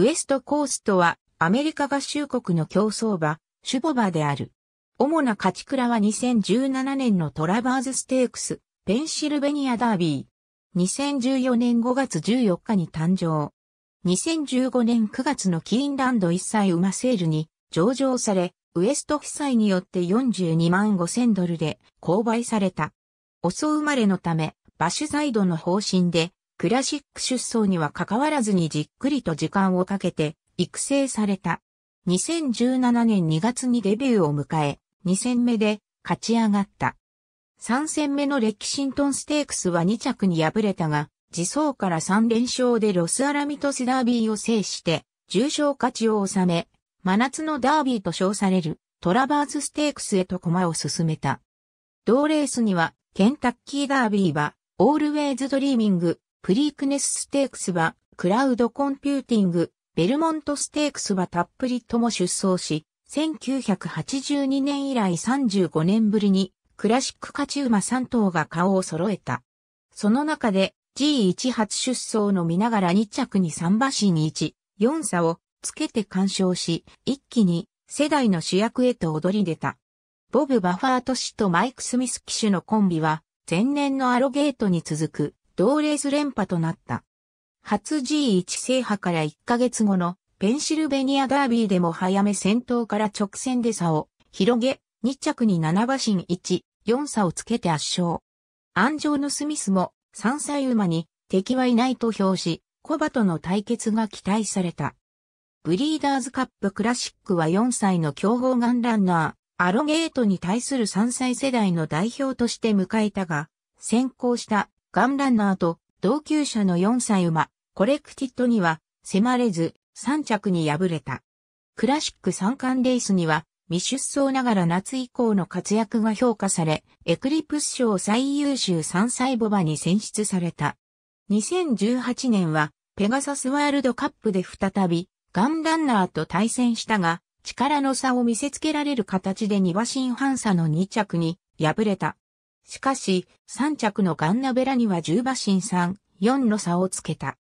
ウエストコーストはアメリカ合衆国の競走馬、シュボバである。主な勝ち倉は2017年のトラバーズステークス、ペンシルベニアダービー。2014年5月14日に誕生。2015年9月のキーンランド一歳馬セールに上場され、ウエスト夫妻によって42万5千ドルで購買された。遅生まれのため、バシュザイドの方針でクラシック出走には関わらずにじっくりと時間をかけて育成された。2017年2月にデビューを迎え、2戦目で勝ち上がった。3戦目のレキシントンステークスは2着に敗れたが、自走から3連勝でロスアラミトスダービーを制して、重賞勝ちを収め、真夏のダービーと称されるトラバーズステークスへと駒を進めた。同レースには、ケンタッキーダービーは、オールウェイズドリーミング、プリークネスステークスは、クラウドコンピューティング、ベルモントステークスはたっぷりとも出走し、1982年以来35年ぶりに、クラシック勝ち馬3頭が顔を揃えた。その中で G1 初出走の見ながら2着に3馬身に1、4差をつけて干渉し、一気に世代の主役へと踊り出た。ボブ・バファート氏とマイク・スミス騎手のコンビは、前年のアロゲートに続く同レース連覇となった。初 G1 制覇から1ヶ月後のペンシルベニアダービーでも早め先頭から直線で差を広げ、2着に7馬身1、4差をつけて圧勝。安城のスミスも3歳馬に敵はいないと評し、コバとの対決が期待された。ブリーダーズカップクラシックは4歳の強豪ガンランナー、アロゲートに対する3歳世代の代表として迎えたが、先行したガンランナーと同級者の4歳馬、コレクティットには、迫れず、3着に敗れた。クラシック三冠レースには、未出走ながら夏以降の活躍が評価され、エクリプス賞最優秀3歳母馬に選出された。2018年は、ペガサスワールドカップで再び、ガンランナーと対戦したが、力の差を見せつけられる形で2馬身半差の2着に敗れた。しかし、3着のガンナベラには10馬身3、4の差をつけた。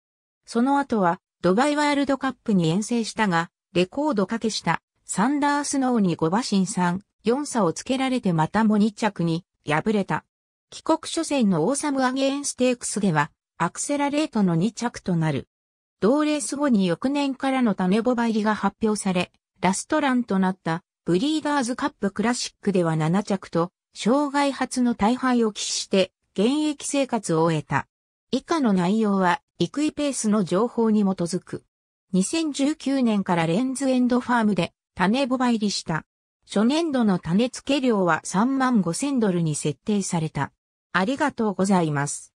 その後は、ドバイワールドカップに遠征したが、レコードかけした、サンダースノーに5馬身3、4差をつけられてまたも2着に、敗れた。帰国初戦のオーサムアゲインステークスでは、アクセラレートの2着となる。同レース後に翌年からの種ボバ入りが発表され、ラストランとなったブリーダーズカップクラシックでは7着と障害発の大敗を喫して、現役生活を終えた。以下の内容は、イクイペースの情報に基づく。2019年からレンズエンドファームで種ボバ入りした。初年度の種付け料は3万5千ドルに設定された。ありがとうございます。